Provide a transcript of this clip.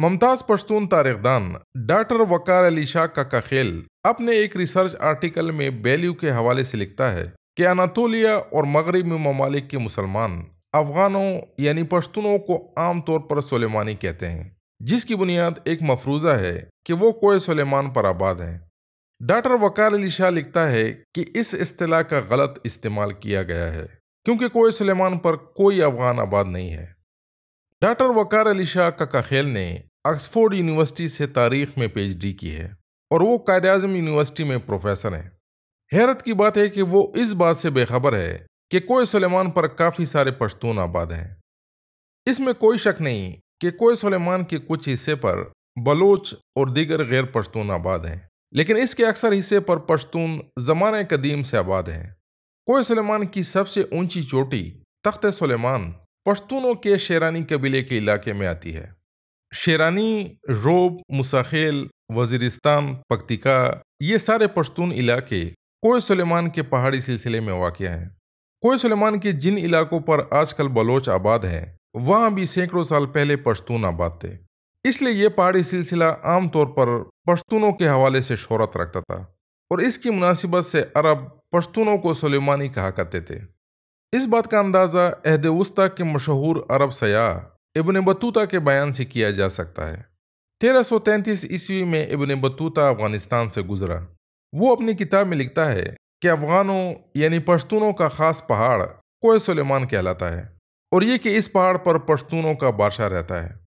ममताज़ पश्तून तारीखदान डॉक्टर वकार अली शाह काकाखेल अपने एक रिसर्च आर्टिकल में बैल्यू के हवाले से लिखता है कि अनातोलिया और मगरबी ममालिक के मुसलमान अफगानों यानी पश्तूनों को आम तौर पर सुलेमानी कहते हैं जिसकी बुनियाद एक मफरूजा है कि वो कोए सुलेमान पर आबाद हैं डॉक्टर वकार अली शाह लिखता है कि इस अतलाह का गलत इस्तेमाल किया गया है क्योंकि कोए सुलेमान पर कोई अफगान आबाद नहीं है डॉक्टर वकार अली शाह काकाखेल ने ऑक्सफोर्ड यूनिवर्सिटी से तारीख में पीएचडी की है और वो कायद अजम यूनिवर्सिटी में प्रोफेसर हैं हैरत की बात है कि वो इस बात से बेखबर है कि कोए सलेमान पर काफ़ी सारे पश्तून आबाद हैं इसमें कोई शक नहीं कि कोए सलेमान के कुछ हिस्से पर बलोच और दीगर गैर पश्तून आबाद हैं लेकिन इसके अक्सर हिस्से पर पश्तून ज़मान कदीम से आबाद हैं कोए सलेमान की सबसे ऊंची चोटी तख्त सलेमान पश्तूनों के शेरानी कबीले के इलाके में आती है शेरानी रोब मुसाखेल वजीरिस्तान पक्तिका ये सारे पश्तून इलाके कोय सुलेमान के पहाड़ी सिलसिले में वाक़ हैं कोय सुलेमान के जिन इलाकों पर आजकल बलोच आबाद हैं वहाँ भी सैकड़ों साल पहले पश्तून आबाद थे इसलिए ये पहाड़ी सिलसिला आमतौर पर पश्तूनों के हवाले से शहरत रखता था और इसकी मुनासिबत से अरब पश्तूनों को सलेमानी कहा करते थे इस बात का अंदाज़ा अहद वस्ता के मशहूर अरब सयाह इबन बतूता के बयान से किया जा सकता है 1333 ईस्वी में इबन बतूता अफगानिस्तान से गुजरा वो अपनी किताब में लिखता है कि अफगानों यानी पश्तूनों का ख़ास पहाड़ कोय सलेमान कहलाता है और ये कि इस पहाड़ पर पश्तूनों का बादशाह रहता है